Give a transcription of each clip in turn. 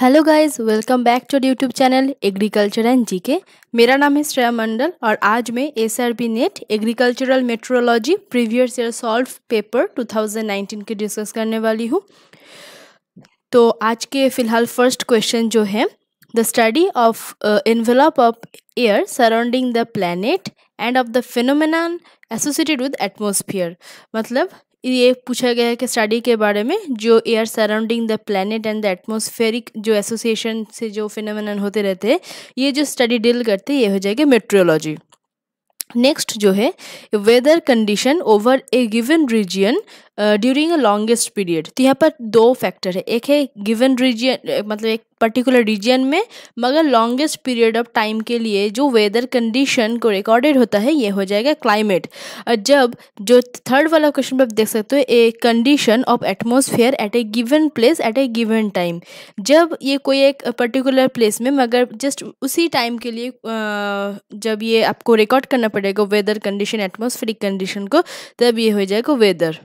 Hello guys welcome back to YouTube channel agriculture and GK मेरा नाम है श्रेया मंडल और आज मैं S NET agricultural meteorology previous year solved paper 2019 के डिस्कस करने वाली हूँ तो आज के फिलहाल फर्स्ट क्वेश्चन जो है the study of envelope of air surrounding the planet and of the phenomena associated with atmosphere मतलब ये पूछा गया है कि स्टडी के बारे में जो air surrounding the planet and the atmospheric जो एसोसिएशन से जो फिनोमेनन होते रहते हैं ये जो स्टडी डील करते ये हो जाएगा मेट्रोलॉजी नेक्स्ट जो है weather condition over a given region during a longest period तो यहाँ पर दो फैक्टर है एक है गिवन रीजन मतलब एक पर्टिकुलर रीजन में मगर लॉन्गेस्ट पीरियड ऑफ टाइम के लिए जो वेदर कंडीशन को रिकॉर्डेड होता है ये हो जाएगा क्लाइमेट जब जो थर्ड वाला क्वेश्चन आप देख सकते हो a condition of atmosphere at a given place at a given time जब ये कोई एक पर्टिकुलर प्लेस में मगर जस्ट उसी टाइम के लिए जब ये आपको रिकॉर्ड करना पड़ेगा वेदर कंडीशन एटमोसफेरिक कंडीशन को तब ये हो जाएगा वेदर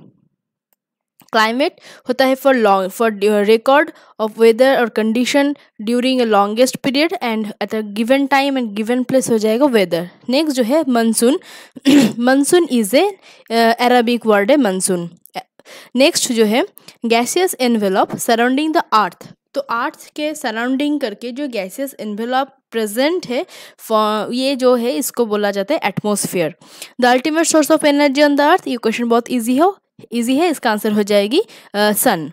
क्लाइमेट होता है for long for record of weather और condition during a longest period and at a given time and given place हो जाएगा वेदर नेक्स्ट जो है monsoon monsoon is a Arabic word है मनसून नेक्स्ट जो है gaseous envelope surrounding the earth तो earth के सराउंडिंग करके जो गैसियस एनवेलॉप प्रेजेंट है ये जो है इसको बोला जाता है atmosphere the ultimate source of energy on the earth ये क्वेश्चन बहुत ईजी हो इजी है इसका आंसर हो जाएगी sun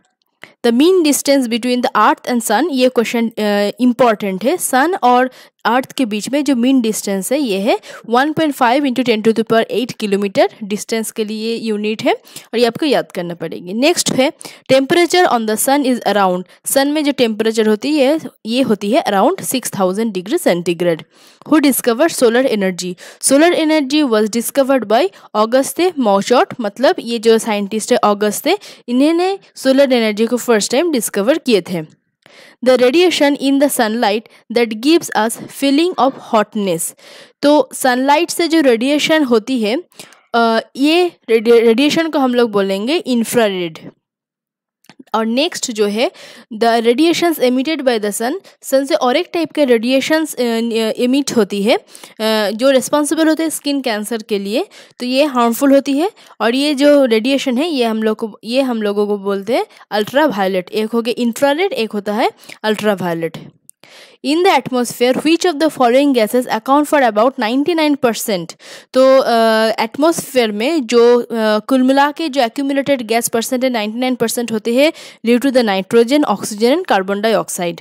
the mean distance between the earth and sun ये क्वेश्चन इंपॉर्टेंट uh, है सन और अर्थ के बीच में जो मीन डिस्टेंस है ये है 1.5 point five into ten to पर एट किलोमीटर डिस्टेंस के लिए यूनिट है और ये आपको याद करना पड़ेगी नेक्स्ट है temperature on the sun is around sun में जो टेम्परेचर होती है ये होती है around 6000 degree centigrade who discover solar energy solar energy was discovered by Auguste Mouchot मतलब ये जो साइंटिस्ट है ऑगस्ते इन्होंने सोलर एनर्जी को फर्स्ट टाइम डिस्कवर किए थे the radiation in the sunlight that gives us feeling of hotness तो sunlight से जो रेडिएशन होती है ये रेडिएशन को हम लोग बोलेंगे इंफ्रारेड और नेक्स्ट जो है the radiations emitted by the sun sun से और एक टाइप के रेडिएशंस इमिट होती है जो रिस्पॉन्सिबल होते हैं स्किन कैंसर के लिए तो ये हार्मफुल होती है और ये जो रेडिएशन है ये हम लोग को ये हम लोगों को बोलते हैं अल्ट्रा वायलेट एक हो गया इंफ्रारेड एक होता है ultraviolet in the atmosphere which of the following gases account for about ninety nine percent तो एटमोसफेयर uh, में जो uh, कुल मिला के जो एक्यूमुलेटेड गैस परसेंट है नाइन्टी नाइन परसेंट होते हैं due to the nitrogen oxygen and carbon dioxide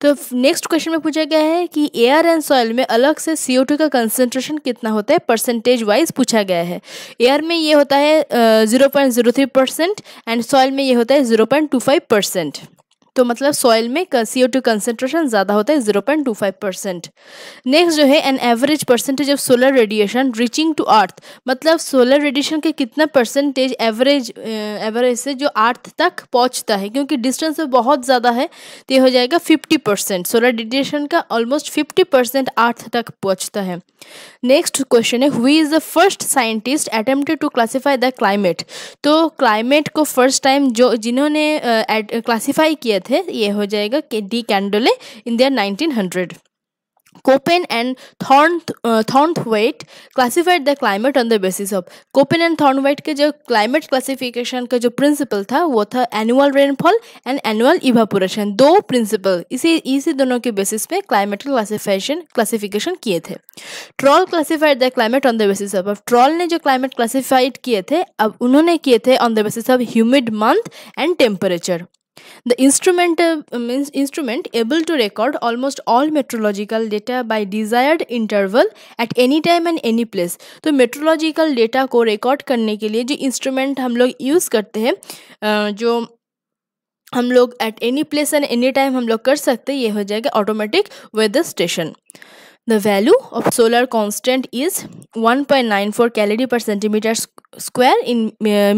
तो नेक्स्ट क्वेश्चन में पूछा गया है कि एयर एंड सॉयल में अलग से सी ओ टू का कंसनट्रेशन कितना होता है परसेंटेज वाइज पूछा गया है एयर में ये होता है zero point zero three percent and soil में ये होता है zero point two five percent तो मतलब सॉइल में सी टू कंसेंट्रेशन ज़्यादा होता है zero point two five percent next जो है an average percentage of solar radiation reaching to earth मतलब सोलर रेडिएशन के कितना परसेंटेज एवरेज एवरेज से जो अर्थ तक पहुंचता है क्योंकि डिस्टेंस बहुत ज़्यादा है तो हो जाएगा फिफ्टी परसेंट सोलर रेडिएशन का ऑलमोस्ट फिफ्टी परसेंट अर्थ तक पहुँचता है नेक्स्ट क्वेश्चन है who is the first scientist attempted to classify the climate तो क्लाइमेट को फर्स्ट टाइम जो जिन्होंने क्लासीफाई किया थे ये हो जाएगा de Candolle in the nineteen hundred Koppen and Thorn Thorn classified the climate on the basis of Koppen and Thorn के जो क्लाइमेट क्लासिफिकेशन का जो प्रिंसिपल था वो था annual rainfall and annual evaporation दो प्रिंसिपल इसी इसी दोनों के बेसिस पे क्लाइमेट क्लासिफिकेशन क्लासिफिकेशन किए थे Troll classified the climate on the basis of अब ट्रॉल ने जो क्लाइमेट क्लासिफाइड किए थे अब उन्होंने किए थे on the basis of humid month and temperature The instrument uh, means instrument able to record almost all metrological data by desired interval at any time and any place. तो metrological data को record करने के लिए जो instrument हम लोग use करते हैं जो हम लोग at any place and any time हम लोग कर सकते हैं ये हो जाएगा automatic weather station. The value of solar constant is 1.94 calorie per centimetre square in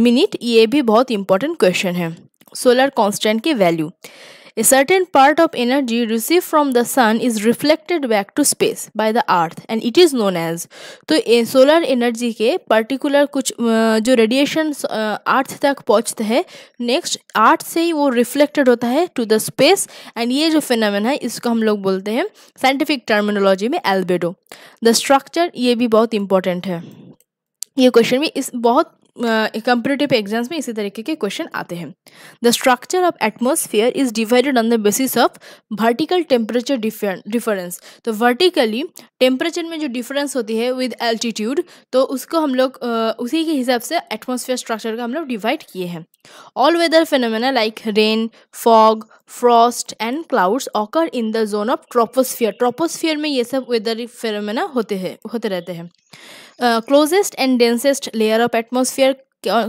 minute ये भी बहुत इंपॉर्टेंट क्वेश्चन है सोलर कॉन्स्टेंट की वैल्यू तो a certain part of energy receive from the sun is reflected back to space by the earth and it is known as तो solar energy के particular कुछ जो रेडिएशन अर्थ तक पहुँचते हैं नेक्स्ट आर्थ से ही वो रिफ्लेक्टेड होता है टू द स्पेस एंड ये जो फिनमिन है इसको हम लोग बोलते हैं साइंटिफिक टर्मिनोलॉजी में एल्बेडो द स्ट्रक्चर ये भी बहुत इंपॉर्टेंट है ये क्वेश्चन भी इस बहुत कंपिटेटिव एग्जाम्स में इसी तरीके के क्वेश्चन आते हैं the structure of atmosphere is divided on the basis of vertical temperature difference तो वर्टिकली टेम्परेचर में जो डिफरेंस होती है विद एल्टीट्यूड तो उसको हम लोग उसी के हिसाब से एटमोसफियर स्ट्रक्चर का हम लोग डिवाइड किए हैं All weather phenomena like rain, fog, frost and clouds occur in the zone of troposphere. Troposphere में ये सब weather phenomena होते हैं होते रहते हैं closest and densest layer of atmosphere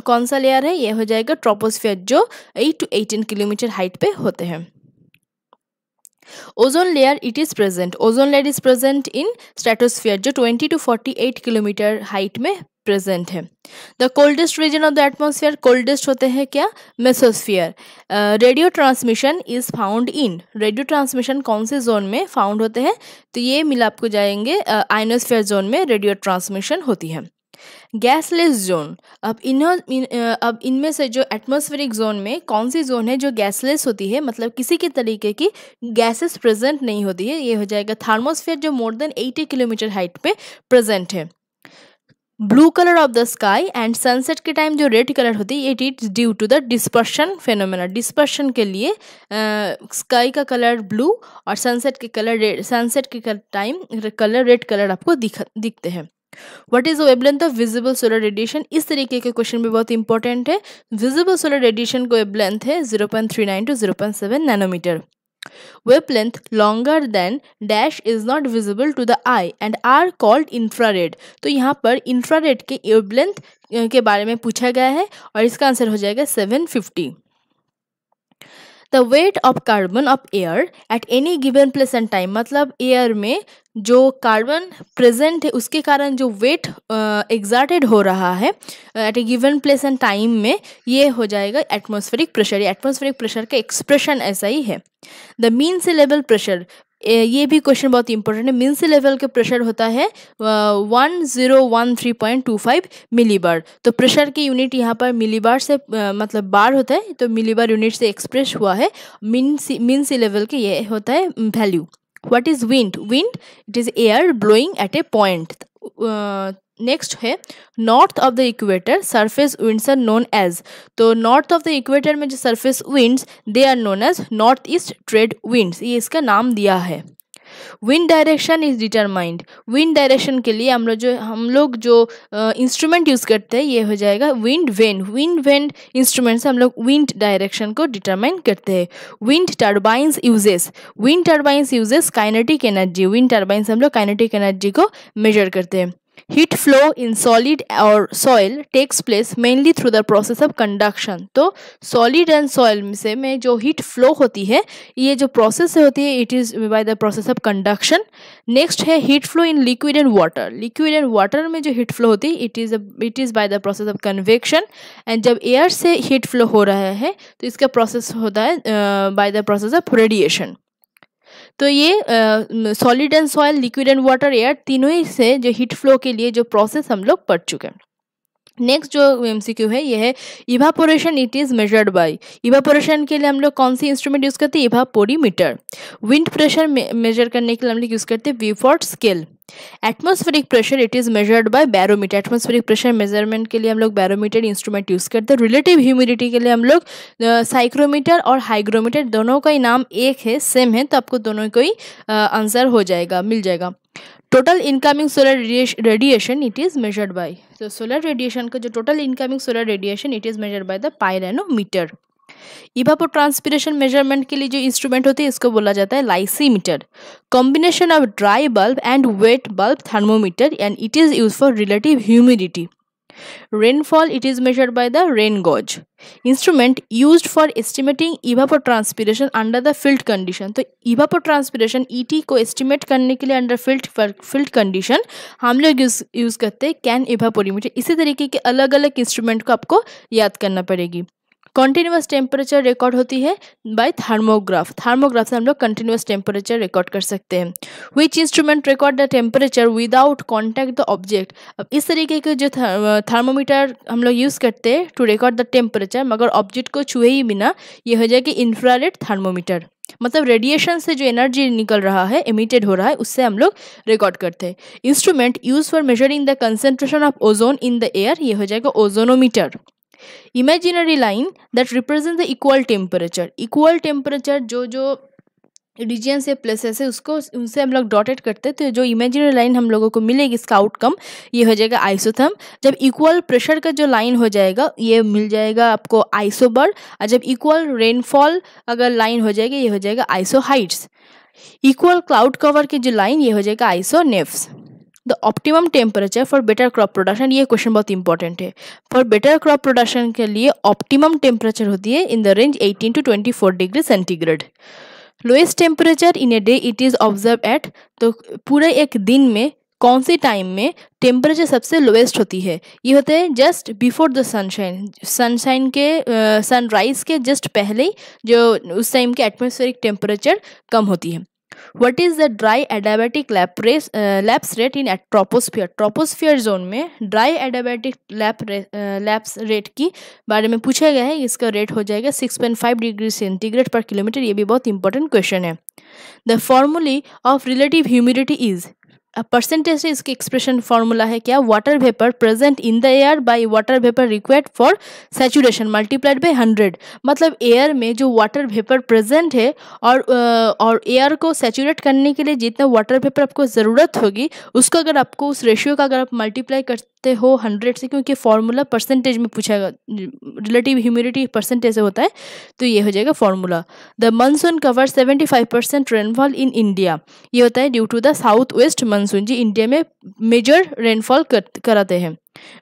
कौन सा लेयर है ये हो जाएगा ट्रोपोस्फियर जो 8 टू 18 किलोमीटर हाइट पे होते हैं ozone layer it is present ozone layer is present in stratosphere जो 20 टू 48 किलोमीटर हाइट में प्रेजेंट है the coldest region of the atmosphere coldest होते हैं क्या mesosphere radio transmission is found in radio transmission कौन से जोन में found होते हैं तो ये मिला आपको जाएंगे आइनोस्फियर uh, जोन में रेडियो ट्रांसमिशन होती है गैसलेस जोन अब इन अब इनमें से जो एटमॉस्फेरिक जोन में कौन सी जोन है जो गैसलेस होती है मतलब किसी के तरीके की गैसेस प्रेजेंट नहीं होती है ये हो जाएगा थार्मोस्फेयर जो मोर देन 80 किलोमीटर हाइट पे प्रेजेंट है blue colour of the sky and sunset के टाइम जो रेड कलर होती है it is due to the dispersion phenomena dispersion के लिए स्काई uh, का कलर ब्लू और सनसेट के कलर रेड सनसेट के टाइम कलर रेड कलर आपको दिख दिखते हैं what is wavelength of visible solar radiation इस तरीके के क्वेश्चन भी बहुत इंपॉर्टेंट है विजिबल सोलर रेडिएशन को लेंथ है zero point three nine to zero point seven nanometre wavelength longer than dash is not visible to the eye and are called infrared तो यहाँ पर इंफ्रा रेड के wavelength के बारे में पूछा गया है और इसका आंसर हो जाएगा seven fifty the weight of carbon of air at any given place and time मतलब एयर में जो कार्बन प्रेजेंट है उसके कारण जो वेट एग्जार्टेड हो रहा है at a given place and time में ये हो जाएगा एटमोस्फेरिक प्रेशर एटमोस्फेरिक प्रेशर का एक्सप्रेशन ऐसा ही है the mean sea level pressure ये भी क्वेश्चन बहुत इंपॉर्टेंट है मिन्स लेवल का प्रेशर होता है one zero one three point two five millibar तो प्रेशर की यूनिट यहाँ पर मिली बार से आ, मतलब बार होता है तो मिली बार यूनिट से एक्सप्रेस हुआ है मिन्स मिन्स लेवल के ये होता है value what is wind wind it is air blowing at a point next है north of the equator surface winds are known as तो नॉर्थ ऑफ द इक्वेटर में जो surface winds they are known as north east trade winds ये इसका नाम दिया है wind direction is determined wind direction के लिए हम लोग जो हम लोग जो इंस्ट्रूमेंट यूज़ करते हैं ये हो जाएगा wind vane wind vane instrument से हम लोग विंड डायरेक्शन को डिटरमाइन करते हैं wind turbines uses wind turbines uses kinetic energy wind turbines हम लोग काइनेटिक एनर्जी को मेजर करते हैं हीट फ्लो इन सॉलिड और soil takes place mainly through the process of conduction तो सॉलिड एंड सॉइल से में जो हीट फ्लो होती है ये जो प्रोसेस होती है it is by the process of conduction next है heat flow in liquid and water liquid and water में जो हीट फ्लो होती है it is it is by the process of convection and जब एयर से heat flow हो रहा है तो इसका प्रोसेस होता है by the process of radiation तो ये solid and soil liquid and water air तीनों ही से जो हीट फ्लो के लिए जो प्रोसेस हम लोग पढ़ चुके हैं नेक्स्ट जो एम है यह है evaporation it is measured by evaporation के लिए हम लोग कौन सी इंस्ट्रूमेंट यूज़ करते हैं इवापोरीमीटर विंड प्रेशर मेजर करने के लिए हम लोग यूज़ करते हैं Beaufort scale atmospheric pressure it is measured by barometer atmospheric pressure measurement के लिए हम लोग बैरोमीटर इंस्ट्रूमेंट यूज़ करते हैं रिलेटिव ह्यूमिडिटी के लिए हम लोग साइक्रोमीटर और हाइग्रोमीटर दोनों का ही नाम एक है सेम है तो आपको दोनों का ही आंसर हो जाएगा मिल जाएगा total incoming solar radiation it is measured by तो सोलर रेडिएशन का जो total incoming solar radiation it is measured by the pyranometer evapotranspiration measurement के लिए जो इंस्ट्रूमेंट होते हैं इसको बोला जाता है lysimeter combination of dry bulb and wet bulb thermometer and it is use for relative humidity rainfall it is measured by the rain gauge instrument use for estimating evapotranspiration under the field condition तो evapotranspiration ET को estimate करने के लिए under field field condition हम लोग use करते हैं can evaporimeter इसी तरीके के अलग अलग इंस्ट्रूमेंट को आपको याद करना पड़ेगी कंटिन्यूस टेम्परेचर रिकॉर्ड होती है बाय थर्मोग्राफ थर्मोग्राफ से हम लोग कंटिन्यूस टेम्परेचर रिकॉर्ड कर सकते हैं which instrument record the temperature without contact the object अब इस तरीके के जो थर्मोमीटर हम लोग यूज़ करते हैं टू रिकॉर्ड द टेम्परेचर मगर ऑब्जेक्ट को छुए ही बिना ये हो जाएगी इन्फ्रारेड थर्मोमीटर मतलब रेडिएशन से जो एनर्जी निकल रहा है इमिटेड हो रहा है उससे हम लोग रिकॉर्ड करते हैं instrument use for measuring the concentration of ozone in the air ये हो जाएगा ozonometer imaginary line that represent the equal temperature equal temperature जो जो रीजन से प्लेसेस है उसको उनसे हम लोग डॉटेड करते हैं तो जो इमेजिनरी लाइन हम लोगों को मिलेगी इसका आउटकम ये हो जाएगा आइसोथर्म जब इक्वल प्रेशर का जो लाइन हो जाएगा ये मिल जाएगा आपको आइसोबर्ड और जब इक्वल रेनफॉल अगर लाइन हो जाएगी ये हो जाएगा isohyets equal cloud cover की जो लाइन ये हो जाएगा isonephs the optimum temperature for better crop production ये क्वेश्चन बहुत इंपॉर्टेंट है फॉर बेटर क्रॉप प्रोडक्शन के लिए ऑप्टिमम टेम्परेचर होती है in the range 18 to 24 degree centigrade lowest temperature in a day it is observe at तो पूरे एक दिन में कौन से टाइम में टेम्परेचर सबसे लोएस्ट होती है ये होते हैं just before the sunshine sunshine के सनराइज़ के जस्ट पहले ही जो उस टाइम के एटमॉस्फेरिक टेम्परेचर कम होती है what is the dry adiabatic lapse rate in troposphere troposphere zone में ड्राई एडाबेटिक लैप्स रेट की बारे में पूछा गया है इसका रेट हो जाएगा six point five degree centigrade per kilometre ये भी बहुत इंपॉर्टेंट क्वेश्चन है the formula of relative humidity is percentage से इसकी एक्सप्रेशन फार्मूला है क्या water vapour present in the air by water vapour required for saturation multiplied by hundred मतलब air में जो वाटर वेपर प्रेजेंट है और uh, और एयर को सेचुरेट करने के लिए जितना वाटर वेपर आपको ज़रूरत होगी उसको अगर आपको उस रेशियो का अगर आप मल्टीप्लाई कर सकते हो हंड्रेड से क्योंकि फार्मूला परसेंटेज में पूछा रिलेटिव ह्यूमिडिटी परसेंटेज से होता है तो ये हो जाएगा formula the monsoon cover seventy five percent rainfall in India ये होता है due to the south west monsoon जी इंडिया में मेजर रेनफॉल कराते हैं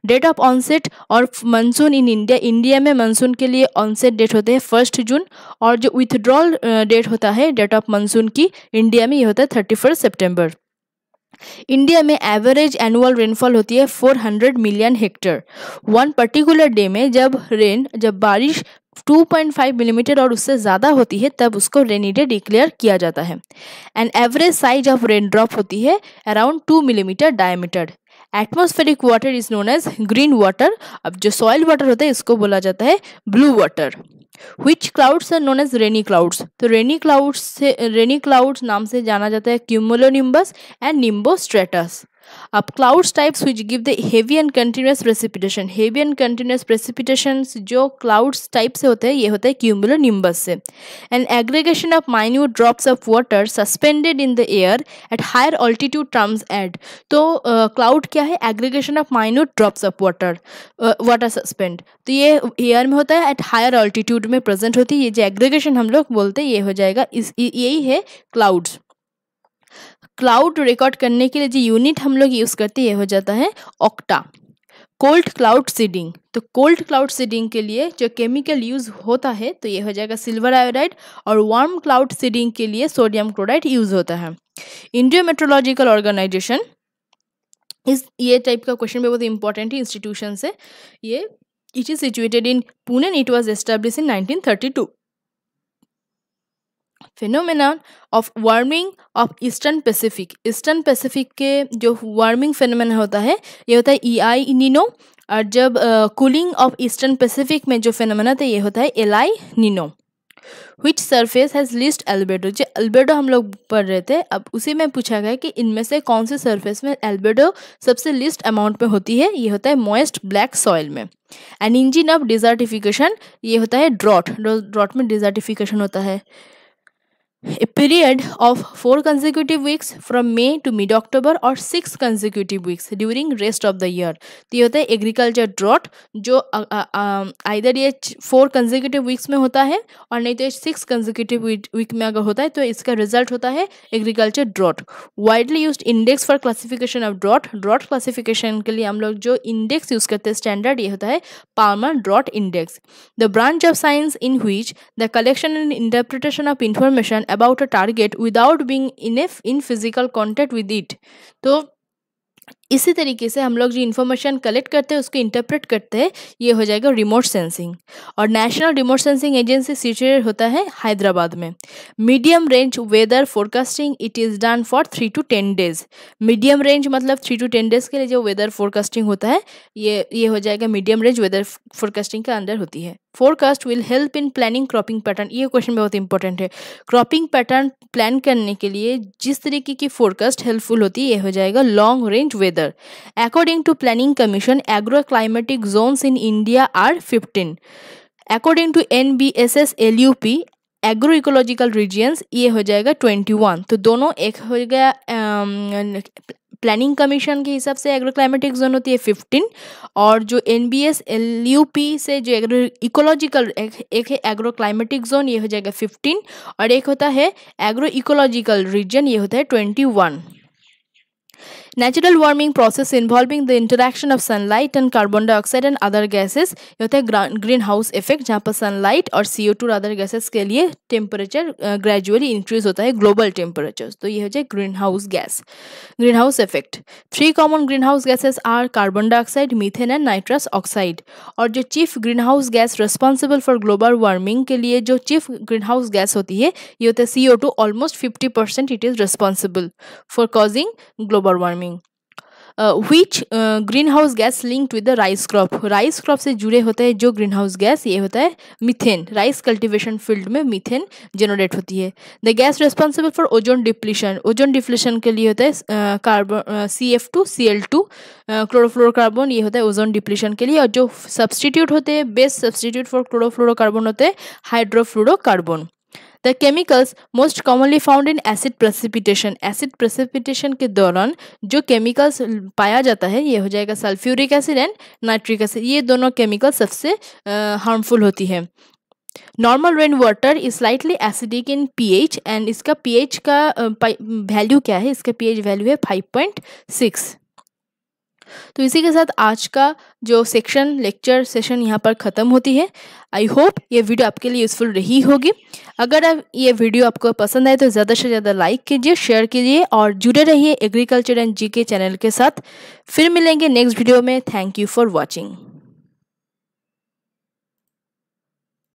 डेट ऑफ ऑनसेट और मानसून इन इंडिया इंडिया में मानसून के लिए ऑनसेट डेट होते हैं फर्स्ट जून और जो विथड्रॉल डेट होता है डेट ऑफ मानसून की इंडिया में ये होता है थर्टी फर्स्ट सेप्टेम्बर इंडिया में एवरेज एनुअल रेनफॉल होती है 400 million hectare one particular day में जब रेन जब बारिश 2.5 मिलीमीटर mm और उससे ज़्यादा होती है तब उसको रेनी डे डिक्लेयर किया जाता है and average size of rain drop होती है around 2 millimetre diameter atmospheric water is known as green water अब जो सॉयल वाटर होता है इसको बोला जाता है blue water which clouds are known as rainy clouds तो रेनी क्लाउड्स से रेनी क्लाउड्स नाम से जाना जाता है क्यूमोलोनिम्बस एंड निम्बोस्ट्रेटस अब clouds types which give the heavy and continuous precipitation heavy and continuous precipitation जो क्लाउड्स टाइप से होते हैं ये होता है क्यूमुलो निम्बस से and aggregation of minute drops of water suspended in the air at higher altitude termed तो cloud uh, क्या है aggregation of minute drops of water water suspend तो ये एयर में होता है एट हायर ऑल्टीट्यूड में प्रेजेंट होती है ये जो एग्रीगेशन हम लोग बोलते हैं ये हो जाएगा इस यही है क्लाउड्स क्लाउड रिकॉर्ड करने के लिए जो यूनिट हम लोग यूज़ करते हैं ये हो जाता है ऑक्टा कोल्ड क्लाउड सीडिंग तो कोल्ड क्लाउड सीडिंग के लिए जो केमिकल यूज़ होता है तो ये हो जाएगा सिल्वर आयोडाइड और वार्म क्लाउड सीडिंग के लिए सोडियम क्लोराइड यूज़ होता है इंडियो मेट्रोलॉजिकल ऑर्गेनाइजेशन इस ये टाइप का क्वेश्चन भी बहुत इंपॉर्टेंट है इंस्टीट्यूशन से ये it is situated in Pune it was establish in nineteen thirty two phenomenon of warming of eastern Pacific eastern Pacific के जो वार्मिंग फिनोमिन होता है ये होता है ई आई नीनो और जब कूलिंग ऑफ ईस्टर्न पैसिफिक में जो फेनोमेना था ये होता है आई निनो which surface has least albedo जो एल्बेडो हम लोग पढ़ रहे थे अब उसी में पूछा गया कि इनमें से कौन से सरफेस में एल्बेडो सबसे लिस्ट अमाउंट में होती है ये होता है मॉइस्ट ब्लैक सॉइल में एंड इंजिन ऑफ डिजर्टिफिकेशन ये होता है ड्रॉट ड्रॉट में डिजर्टिफिकेशन होता है a period of 4 consecutive weeks from May to mid October और six consecutive weeks during rest of the year तो ये होता है एग्रीकल्चर ड्रॉट जो आइधर ये फोर कंजिक्यूटिव वीक्स में होता है और नहीं तो ये सिक्स कंजिक्यूटिव वीक में अगर होता है तो इसका रिजल्ट होता है agriculture drought widely use index for classification of drought drought classification के लिए हम लोग जो इंडेक्स यूज करते हैं स्टैंडर्ड ये होता है Palmer drought index the branch of science in हुई the collection and interpretation of information about a target without being in, a, in physical contact with it so इसी तरीके से हम लोग जो इन्फॉर्मेशन कलेक्ट करते हैं उसको इंटरप्रेट करते हैं ये हो जाएगा रिमोट सेंसिंग और National Remote Sensing Agency situated होता है हैदराबाद में medium range weather forecasting it is done for three to ten days medium range मतलब थ्री टू टेन डेज के लिए जो वेदर फोरकास्टिंग होता है ये ये हो जाएगा मीडियम रेंज वेदर फोरकास्टिंग के अंदर होती है forecast will help in planning cropping pattern ये क्वेश्चन बहुत इंपॉर्टेंट है क्रॉपिंग पैटर्न प्लान करने के लिए जिस तरीके की फोरकास्ट हेल्पफुल होती है ये हो जाएगा long range weather together. According to Planning Commission, agroclimatic zones in India are 15. According to NBSS LUP, agro ecological regions ये हो जाएगा ट्वेंटी वन तो दोनों एक हो गया प्लानिंग um, कमीशन के हिसाब से एग्रो क्लाइमेटिक जोन होती है फिफ्टीन और जो N B S L U P से जो एग्रो इकोलॉजिकल एक है एग्रो क्लाइमेटिक जोन ये हो जाएगा फिफ्टीन और एक होता है एग्रो इकोलॉजिकल रीजन ये होता है twenty one natural warming process involving the interaction of sunlight and carbon dioxide and other gases ये होता है ग्रीन हाउस इफेक्ट जहाँ पर सनलाइट और C O two other gases के लिए टेम्परेचर ग्रेजुअली इंक्रीज होता है ग्लोबल टेम्परेचर तो ये हो जाए greenhouse gas greenhouse effect three common greenhouse gases are carbon dioxide methane and nitrous oxide और जो chief greenhouse gas responsible for global warming के लिए जो चीफ ग्रीन हाउस गैस होती है ये होता है C O two almost fifty percent it is responsible for causing global warming which greenhouse gas linked with the rice crop rice crop से जुड़े होते हैं जो ग्रीन हाउस गैस ये होता है मिथेन राइस कल्टिवेशन फील्ड में methane generate होती है the gas responsible for ozone depletion ozone depletion के लिए होता है carbon C F two C L two chlorofluorocarbon ये होता है ओजोन डिप्लीशन के लिए और जो सब्सटीट्यूट होते हैं बेस्ट सब्सटीट्यूट फॉर क्लोरोफ्लोरोकार्बन होते हैं hydrofluorocarbon the chemicals most commonly found in acid precipitation acid precipitation के दौरान जो केमिकल्स पाया जाता है ये हो जाएगा sulphuric acid and nitric acid ये दोनों केमिकल सबसे हार्मफुल होती है normal rain water is slightly acidic in pH and इसका पीएच का वैल्यू क्या है इसका पीएच वैल्यू है फाइव पॉइंट सिक्स तो इसी के साथ आज का जो सेक्शन लेक्चर सेशन यहाँ पर ख़त्म होती है आई होप ये वीडियो आपके लिए यूज़फुल रही होगी अगर अब ये वीडियो आपको पसंद आए तो ज़्यादा से ज़्यादा लाइक कीजिए शेयर कीजिए और जुड़े रहिए एग्रीकल्चर एंड जी के चैनल के साथ फिर मिलेंगे नेक्स्ट वीडियो में थैंक यू फॉर वॉचिंग